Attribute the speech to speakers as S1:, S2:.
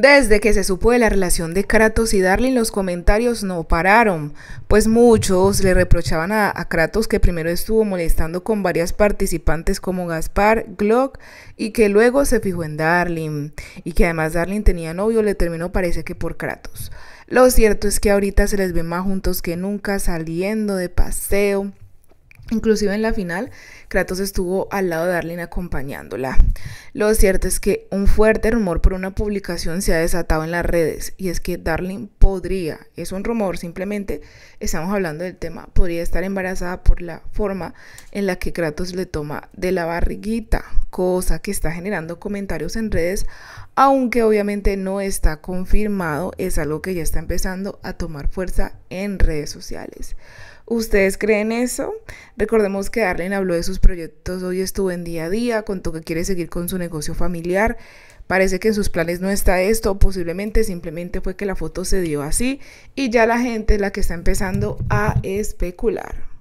S1: Desde que se supo de la relación de Kratos y Darling, los comentarios no pararon, pues muchos le reprochaban a, Kratos que primero estuvo molestando con varias participantes como Gaspar, Glock y que luego se fijó en Darling y que además Darling tenía novio, le terminó parece que por Kratos. Lo cierto es que ahorita se les ve más juntos que nunca saliendo de paseo Inclusive en la final, Kratos estuvo al lado de Darlene acompañándola. Lo cierto es que un fuerte rumor por una publicación se ha desatado en las redes y es que Darlene podría, es un rumor simplemente, estamos hablando del tema, podría estar embarazada por la forma en la que Kratos le toma de la barriguita cosa que está generando comentarios en redes, aunque obviamente no está confirmado, es algo que ya está empezando a tomar fuerza en redes sociales. ¿Ustedes creen eso? Recordemos que Arlen habló de sus proyectos, hoy estuvo en día a día, contó que quiere seguir con su negocio familiar, parece que en sus planes no está esto, posiblemente simplemente fue que la foto se dio así y ya la gente es la que está empezando a especular.